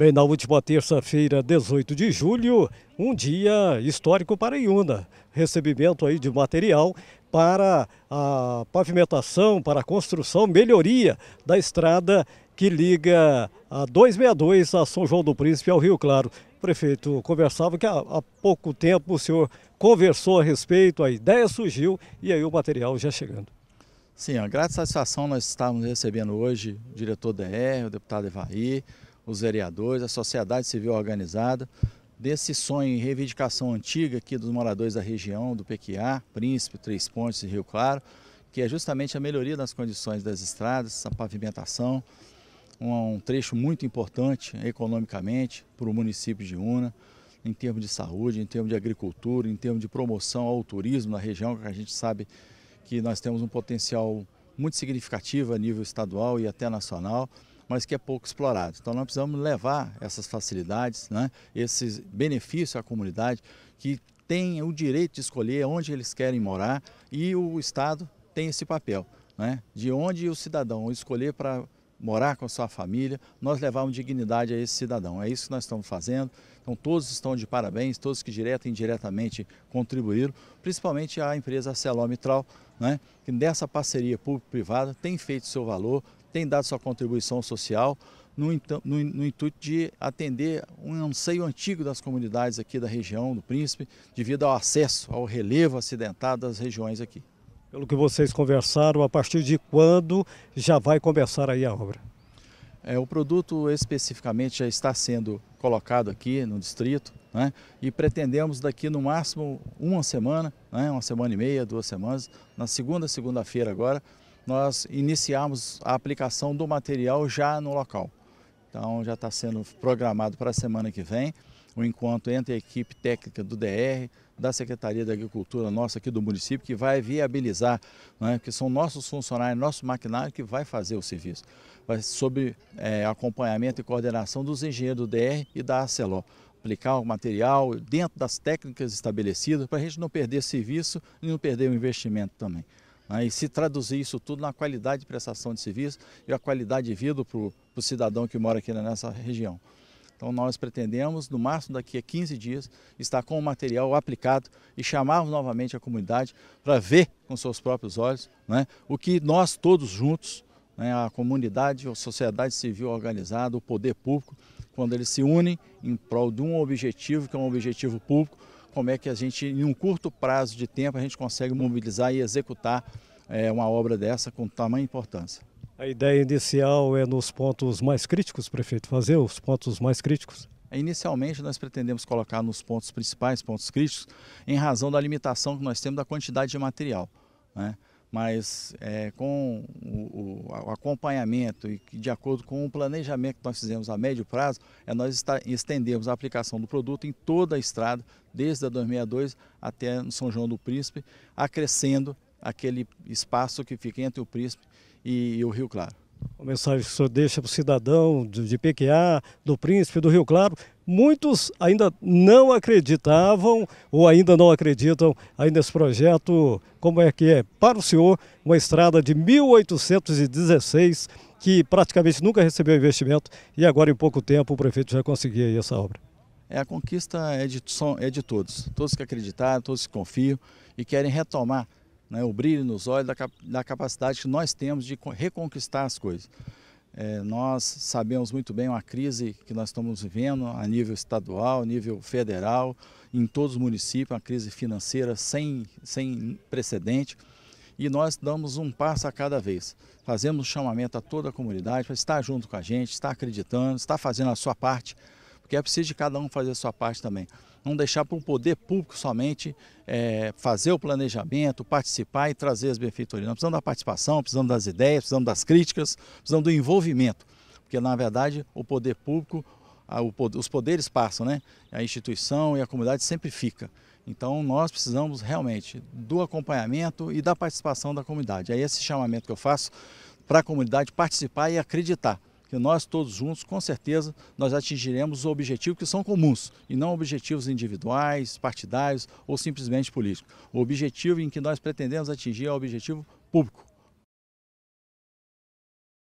Bem, na última terça-feira, 18 de julho, um dia histórico para Iuna. Recebimento aí de material para a pavimentação, para a construção, melhoria da estrada que liga a 262 a São João do Príncipe ao Rio Claro. O prefeito conversava que há, pouco tempo o senhor conversou a respeito, a ideia surgiu e aí o material já chegando. Sim, a grande satisfação nós estamos recebendo hoje o diretor DR, o deputado Evair, os vereadores, a sociedade civil organizada, desse sonho e reivindicação antiga aqui dos moradores da região, do Pequiá, Príncipe, Três Pontes e Rio Claro, que é justamente a melhoria das condições das estradas, a pavimentação, um, um trecho muito importante economicamente para o município de Una, em termos de saúde, em termos de agricultura, em termos de promoção ao turismo na região, que a gente sabe que nós temos um potencial muito significativo a nível estadual e até nacional mas que é pouco explorado. Então nós precisamos levar essas facilidades, né, esses benefícios à comunidade que tem o direito de escolher onde eles querem morar e o Estado tem esse papel, né, de onde o cidadão escolher para morar com a sua família, nós levarmos dignidade a esse cidadão. É isso que nós estamos fazendo. Então todos estão de parabéns, todos que direta e indiretamente contribuíram, principalmente a empresa Celomitral, né, que nessa parceria público-privada tem feito seu valor, tem dado sua contribuição social no, então, no, no, intuito de atender um anseio antigo das comunidades aqui da região do Príncipe, devido ao acesso, ao relevo acidentado das regiões aqui. Pelo que vocês conversaram, a partir de quando já vai começar aí a obra? É, o produto especificamente já está sendo colocado aqui no distrito né? e pretendemos daqui no máximo uma semana, né? uma semana e meia, duas semanas, na segunda, segunda-feira agora, nós iniciamos a aplicação do material já no local. Então já está sendo programado para a semana que vem o um encontro entre a equipe técnica do DR, da Secretaria da Agricultura nossa aqui do município, que vai viabilizar, né, que são nossos funcionários, nosso maquinário que vai fazer o serviço. Vai sob é, acompanhamento e coordenação dos engenheiros do DR e da Aceló. Aplicar o material dentro das técnicas estabelecidas para a gente não perder serviço e não perder o investimento também. Né? E se traduzir isso tudo na qualidade de prestação de serviço e a qualidade de vida para o cidadão que mora aqui nessa região. Então nós pretendemos, no máximo daqui a 15 dias, estar com o material aplicado e chamarmos novamente a comunidade para ver com seus próprios olhos né, o que nós todos juntos, né, a comunidade, a sociedade civil organizada, o poder público, quando eles se unem em prol de um objetivo, que é um objetivo público, como é que a gente, em um curto prazo de tempo, a gente consegue mobilizar e executar é, uma obra dessa com tamanha importância. A ideia inicial é nos pontos mais críticos, prefeito, fazer os pontos mais críticos? Inicialmente, nós pretendemos colocar nos pontos principais, pontos críticos, em razão da limitação que nós temos da quantidade de material. Né? mas é, com o, o, acompanhamento e de acordo com o planejamento que nós fizemos a médio prazo, é nós está, estendemos a aplicação do produto em toda a estrada, desde a 262 até São João do Príncipe, acrescendo aquele espaço que fica entre o Príncipe e, e o Rio Claro. Uma mensagem que o senhor deixa para o cidadão de, PQA, do Príncipe, do Rio Claro. Muitos ainda não acreditavam ou ainda não acreditam ainda nesse projeto. Como é que é? Para o senhor, uma estrada de 1816 que praticamente nunca recebeu investimento e agora em pouco tempo o prefeito já conseguia essa obra. É, a conquista é de, é de todos, todos que acreditaram, todos que confiam e querem retomar né, o brilho nos olhos da, da, capacidade que nós temos de reconquistar as coisas. É, nós sabemos muito bem a crise que nós estamos vivendo a nível estadual, a nível federal, em todos os municípios, uma crise financeira sem, sem precedente. E nós damos um passo a cada vez. Fazemos um chamamento a toda a comunidade para estar junto com a gente, estar acreditando, estar fazendo a sua parte, porque é preciso de cada um fazer a sua parte também não deixar para o poder público somente é, fazer o planejamento, participar e trazer as benfeitorias. Nós precisamos da participação, precisamos das ideias, precisamos das críticas, precisamos do envolvimento, porque na verdade o poder público, a, o, os poderes passam, né? a instituição e a comunidade sempre fica. Então nós precisamos realmente do acompanhamento e da participação da comunidade. É esse chamamento que eu faço para a comunidade participar e acreditar que nós todos juntos, com certeza, nós atingiremos objetivos que são comuns e não objetivos individuais, partidários ou simplesmente políticos. O objetivo em que nós pretendemos atingir é o objetivo público